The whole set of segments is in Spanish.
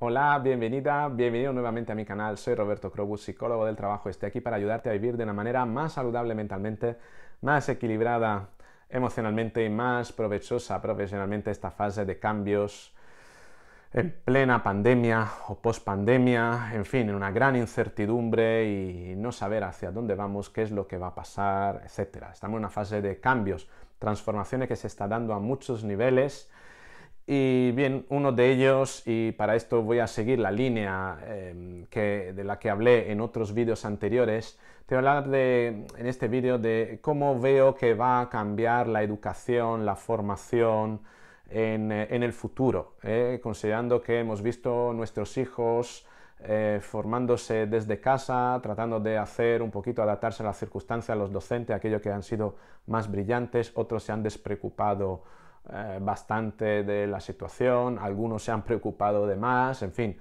Hola, bienvenida, bienvenido nuevamente a mi canal. Soy Roberto Crobus, psicólogo del trabajo. Estoy aquí para ayudarte a vivir de una manera más saludable mentalmente, más equilibrada emocionalmente y más provechosa profesionalmente esta fase de cambios en plena pandemia o pospandemia, en fin, en una gran incertidumbre y no saber hacia dónde vamos, qué es lo que va a pasar, etc. Estamos en una fase de cambios, transformaciones que se está dando a muchos niveles y bien, uno de ellos, y para esto voy a seguir la línea em, que, de la que hablé en otros vídeos anteriores, te voy a hablar de, en este vídeo de cómo veo que va a cambiar la educación, la formación en, eh, en el futuro, eh, considerando que hemos visto nuestros hijos eh, formándose desde casa, tratando de hacer un poquito, adaptarse a las circunstancias, a los docentes, aquellos que han sido más brillantes, otros se han despreocupado eh, bastante de la situación, algunos se han preocupado de más, en fin.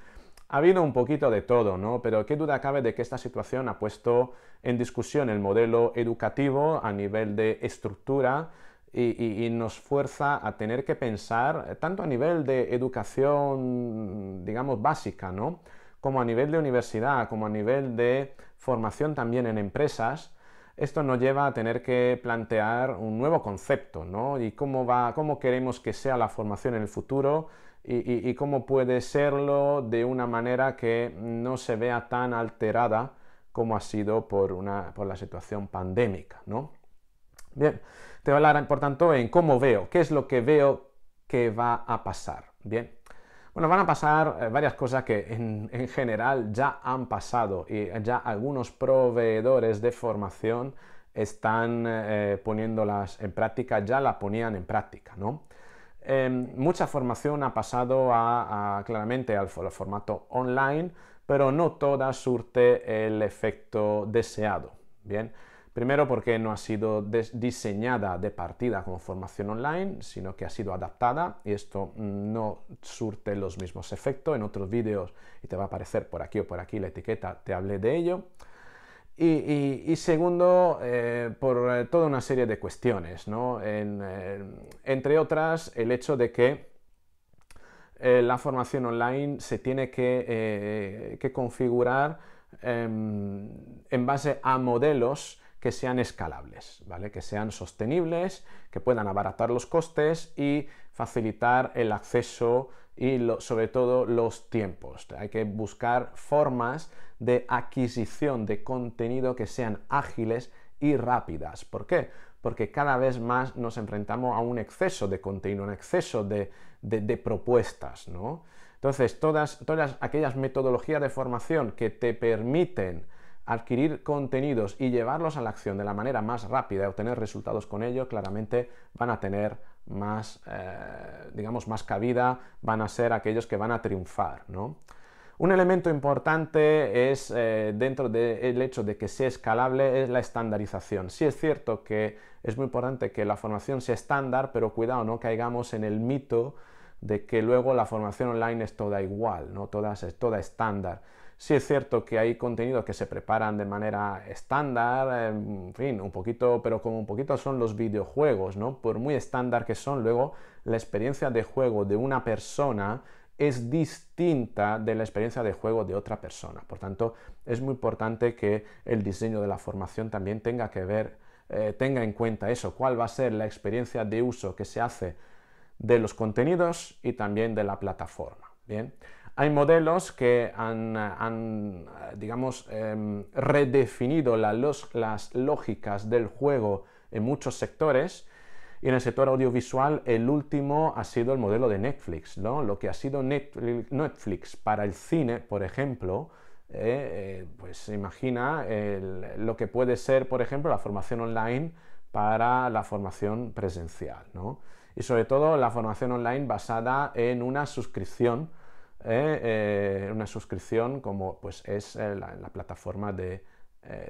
Ha habido un poquito de todo, ¿no? Pero qué duda cabe de que esta situación ha puesto en discusión el modelo educativo a nivel de estructura y, y nos fuerza a tener que pensar tanto a nivel de educación, digamos, básica, ¿no? Como a nivel de universidad, como a nivel de formación también en empresas, esto nos lleva a tener que plantear un nuevo concepto, ¿no? Y cómo, va, queremos que sea la formación en el futuro y, cómo puede serlo de una manera que no se vea tan alterada como ha sido por, una, por la situación pandémica, ¿no? Bien, te voy a hablar, por tanto, en cómo veo, qué es lo que veo que va a pasar, ¿bien? Bueno, van a pasar eh, varias cosas que en, general ya han pasado y ya algunos proveedores de formación están eh, poniéndolas en práctica, ya la ponían en práctica, ¿no? Em, mucha formación ha pasado a, claramente al, al formato online, pero no toda surte el efecto deseado, ¿bien? Primero porque no ha sido diseñada de partida como formación online, sino que ha sido adaptada y esto mm, no surte los mismos efectos. En otros vídeos, y te va a aparecer por aquí o por aquí la etiqueta, te hablé de ello. Y, segundo, eh, por eh, toda una serie de cuestiones, ¿no? Eh, entre otras, el hecho de que la formación online se tiene que configurar em, en base a modelos que sean escalables, ¿vale? que sean sostenibles, que puedan abaratar los costes y facilitar el acceso y sobre todo los tiempos. Hay que buscar formas de adquisición de contenido que sean ágiles y rápidas. ¿Por qué? Porque cada vez más nos enfrentamos a un exceso de contenido, un exceso de, propuestas. ¿no? Entonces, todas aquellas metodologías de formación que te permiten adquirir contenidos y llevarlos a la acción de la manera más rápida y obtener resultados con ello, claramente van a tener más, eh, digamos, más cabida, van a ser aquellos que van a triunfar, ¿no? Un elemento importante es, eh, dentro del hecho de que sea escalable, es la estandarización. Sí es cierto que es muy importante que la formación sea estándar, pero cuidado, no caigamos en el mito de que luego la formación online es toda igual, ¿no? todas es toda estándar. Sí es cierto que hay contenidos que se preparan de manera estándar, em, en fin, un poquito, pero como un poquito son los videojuegos, ¿no? Por muy estándar que son, luego la experiencia de juego de una persona es distinta de la experiencia de juego de otra persona. Por tanto, es muy importante que el diseño de la formación también tenga que ver, eh, tenga en cuenta eso, cuál va a ser la experiencia de uso que se hace de los contenidos y también de la plataforma. Hay modelos que han, digamos, em, redefinido las lógicas del juego en muchos sectores. Y en el sector audiovisual, el último ha sido el modelo de Netflix. ¿no? Lo que ha sido Netflix para el cine, por ejemplo, se eh, eh, pues imagina lo que puede ser, por ejemplo, la formación online para la formación presencial y sobre todo la formación online basada en una suscripción, ¿eh? Eh, una suscripción como pues, es eh, la, plataforma de,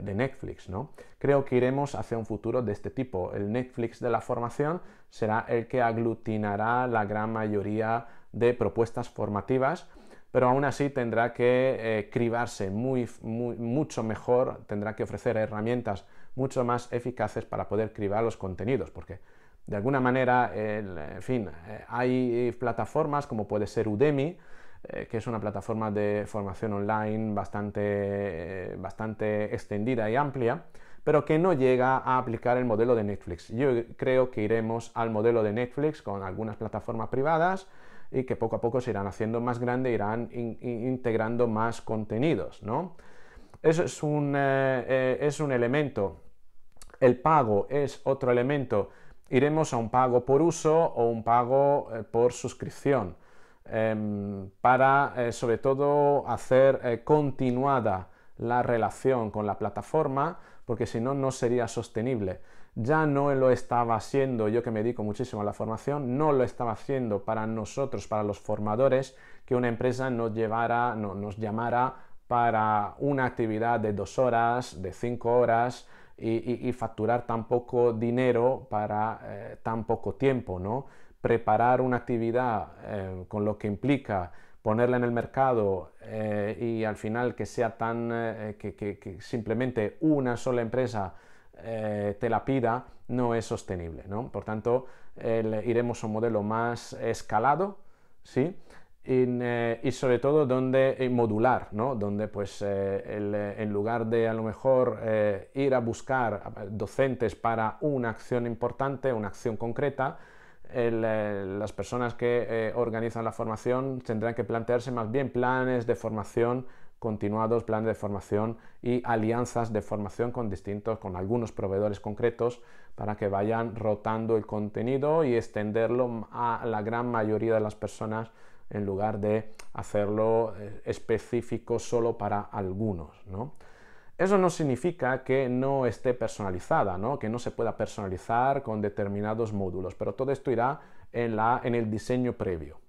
Netflix, Creo que iremos hacia un futuro de este tipo. El Netflix de la formación será el que aglutinará la gran mayoría de propuestas formativas, pero aún así tendrá que cribarse mucho mejor, tendrá que ofrecer herramientas mucho más eficaces para poder cribar los contenidos, porque de alguna manera, en fin, eh, hay eh, plataformas como puede ser Udemy, eh, que es una plataforma de formación online bastante, bastante extendida y amplia, pero que no llega a aplicar el modelo de Netflix. Yo creo que iremos al modelo de Netflix con algunas plataformas privadas y que poco a poco se irán haciendo más grande, irán integrando más contenidos, ¿no? Eso es es un elemento. El pago es otro elemento iremos a un pago por uso o un pago eh, por suscripción em, para eh, sobre todo hacer eh, continuada la relación con la plataforma porque si no no sería sostenible. Ya no lo estaba haciendo, yo que me dedico muchísimo a la formación, no lo estaba haciendo para nosotros, para los formadores, que una empresa nos llevara, nos llamara para una actividad de dos horas, de cinco horas, y, facturar tan poco dinero para eh, tan poco tiempo, Preparar una actividad eh, con lo que implica ponerla en el mercado eh, y al final que sea tan que, simplemente una sola empresa te la pida no es sostenible, Por tanto, iremos a un modelo más escalado, ¿sí? Eh, y sobre todo donde eh, modular, ¿no? donde pues eh, el, en lugar de a lo mejor ir a buscar docentes para una acción importante, una acción concreta, las personas que organizan la formación tendrán que plantearse más bien planes de formación continuados, planes de formación y alianzas de formación con distintos, con algunos proveedores concretos para que vayan rotando el contenido y extenderlo a la gran mayoría de las personas en lugar de hacerlo eh, específico solo para algunos, ¿no? Eso no significa que no esté personalizada, ¿no? que no se pueda personalizar con determinados módulos, pero todo esto irá en, el diseño previo.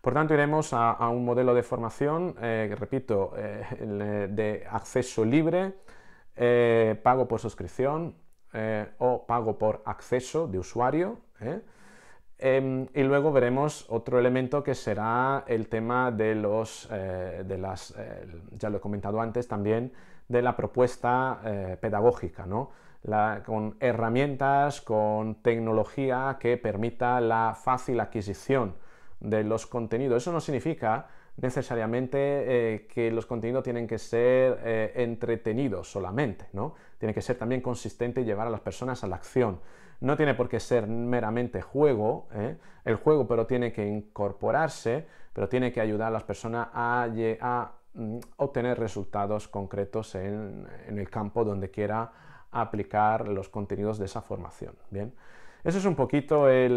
Por tanto, iremos a, un modelo de formación, eh, repito, eh, de acceso libre, pago por suscripción o pago por acceso de usuario. Em, y luego veremos otro elemento que será el tema de los, eh, las, ya lo he comentado antes también, de la propuesta eh, pedagógica, ¿no? con herramientas, con tecnología que permita la fácil adquisición de los contenidos. Eso no significa necesariamente eh, que los contenidos tienen que ser entretenidos solamente, ¿no? tiene que ser también consistente y llevar a las personas a la acción. No tiene por qué ser meramente juego, ¿eh? el juego, pero tiene que incorporarse, pero tiene que ayudar a las personas a, mm, obtener resultados concretos en, el campo donde quiera aplicar los contenidos de esa formación. Bien. eso es un poquito eh,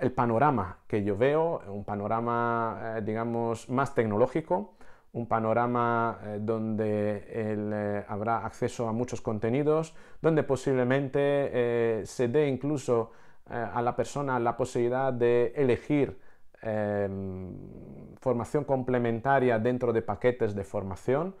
el, panorama que yo veo, un panorama, eh, digamos, más tecnológico, un panorama eh, donde eh, habrá acceso a muchos contenidos, donde posiblemente eh, se dé incluso a la persona la posibilidad de elegir em, formación complementaria dentro de paquetes de formación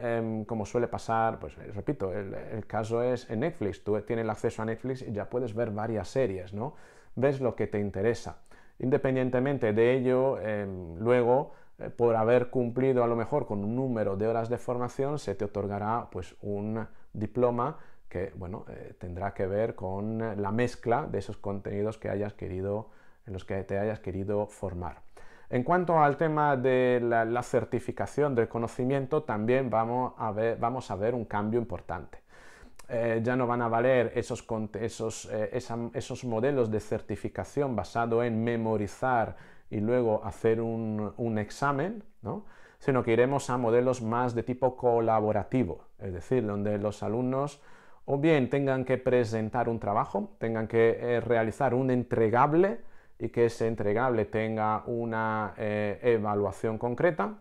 em, como suele pasar, pues repito, el, caso es en Netflix. Tú tienes el acceso a Netflix y ya puedes ver varias series, ¿no? Ves lo que te interesa. Independientemente de ello, em, luego eh, por haber cumplido a lo mejor con un número de horas de formación, se te otorgará pues, un diploma que eh, tendrá que ver con la mezcla de esos contenidos que hayas querido, en los que te hayas querido formar. En cuanto al tema de la, certificación del conocimiento, también vamos a ver, un cambio importante. Eh, ya no van a valer esos, esos modelos de certificación basado en memorizar y luego hacer un, examen, sino que iremos a modelos más de tipo colaborativo, es decir, donde los alumnos o bien tengan que presentar un trabajo, tengan que eh, realizar un entregable y que ese entregable tenga una eh, evaluación concreta,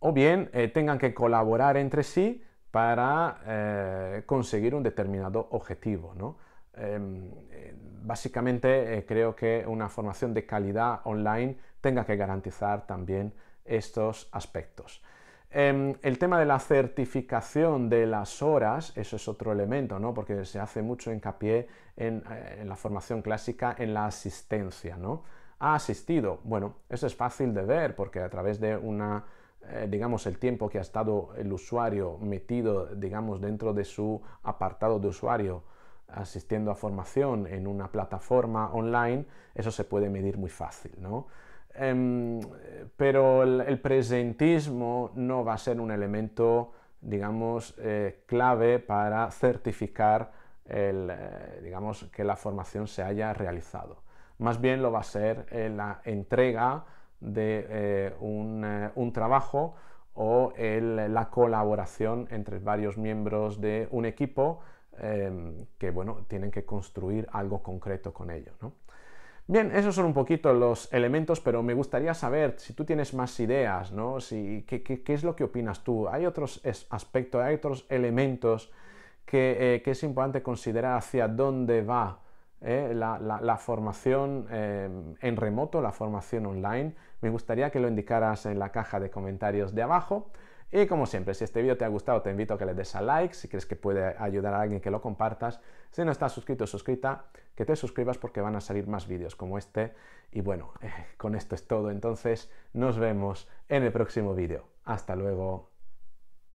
o bien eh, tengan que colaborar entre sí para conseguir un determinado objetivo. Em, básicamente eh, creo que una formación de calidad online tenga que garantizar también estos aspectos. Em, el tema de la certificación de las horas, eso es otro elemento, porque se hace mucho hincapié eh, en, la formación clásica en la asistencia. ¿Ha asistido? Bueno, eso es fácil de ver porque a través de eh, digamos, el tiempo que ha estado el usuario metido, digamos, dentro de su apartado de usuario asistiendo a formación en una plataforma online, eso se puede medir muy fácil, ¿no? Em, pero el, presentismo no va a ser un elemento, digamos, eh, clave para certificar el, eh, digamos, que la formación se haya realizado. Más bien lo va a ser eh, la entrega de un, trabajo o la colaboración entre varios miembros de un equipo Em, que bueno, tienen que construir algo concreto con ello. ¿no? Bien, esos son un poquito los elementos, pero me gustaría saber si tú tienes más ideas, ¿no? Si, ¿qué, es lo que opinas tú? ¿Hay otros aspectos, hay otros elementos eh, que, es importante considerar hacia dónde va eh, la, formación em, en remoto, la formación online? Me gustaría que lo indicaras en la caja de comentarios de abajo. Y como siempre, si este vídeo te ha gustado, te invito a que le des a like, si crees que puede ayudar a alguien que lo compartas. Si no estás suscrito o suscrita, que te suscribas porque van a salir más vídeos como este. Y bueno, con esto es todo. Entonces, nos vemos en el próximo vídeo. Hasta luego.